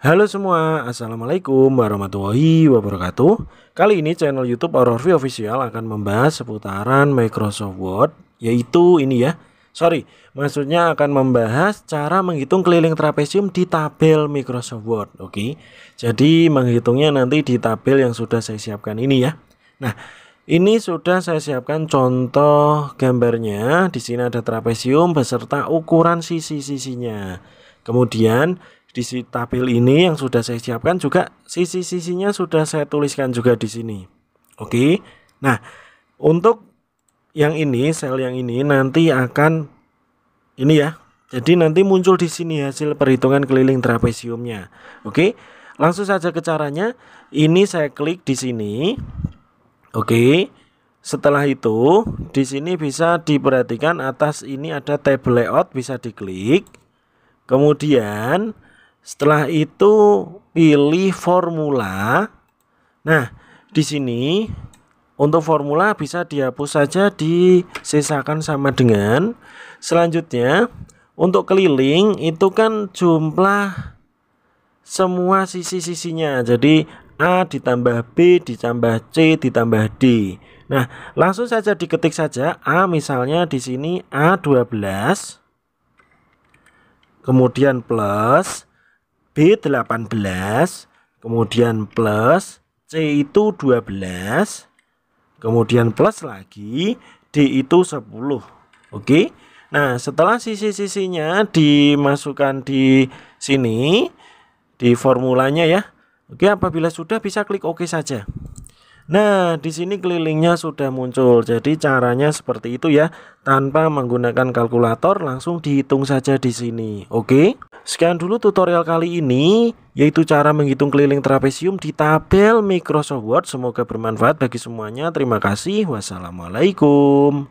Halo semua, Assalamualaikum warahmatullahi wabarakatuh Kali ini channel youtube Aurora View Official akan membahas seputaran Microsoft Word Yaitu ini ya, sorry, maksudnya akan membahas cara menghitung keliling trapesium di tabel Microsoft Word Oke, okay? jadi menghitungnya nanti di tabel yang sudah saya siapkan ini ya Nah, ini sudah saya siapkan contoh gambarnya. Di sini ada trapesium beserta ukuran sisi-sisinya. Kemudian di tabel ini yang sudah saya siapkan juga sisi-sisinya sudah saya tuliskan juga di sini. Oke. Nah, untuk yang ini sel yang ini nanti akan ini ya. Jadi nanti muncul di sini hasil perhitungan keliling trapesiumnya. Oke. Langsung saja ke caranya. Ini saya klik di sini. Oke. Setelah itu, di sini bisa diperhatikan atas ini ada table layout bisa diklik. Kemudian setelah itu pilih formula. Nah, di sini untuk formula bisa dihapus saja disisakan sama dengan. Selanjutnya, untuk keliling itu kan jumlah semua sisi-sisinya. Jadi A ditambah B ditambah C ditambah D. Nah, langsung saja diketik saja A misalnya di sini A12 kemudian plus B18 kemudian plus C itu 12 kemudian plus lagi D itu 10 oke nah setelah sisi-sisinya dimasukkan di sini di formulanya ya oke apabila sudah bisa klik OK saja Nah, di sini kelilingnya sudah muncul. Jadi caranya seperti itu ya, tanpa menggunakan kalkulator langsung dihitung saja di sini. Oke. Sekian dulu tutorial kali ini, yaitu cara menghitung keliling trapesium di tabel Microsoft Word. Semoga bermanfaat bagi semuanya. Terima kasih. Wassalamualaikum.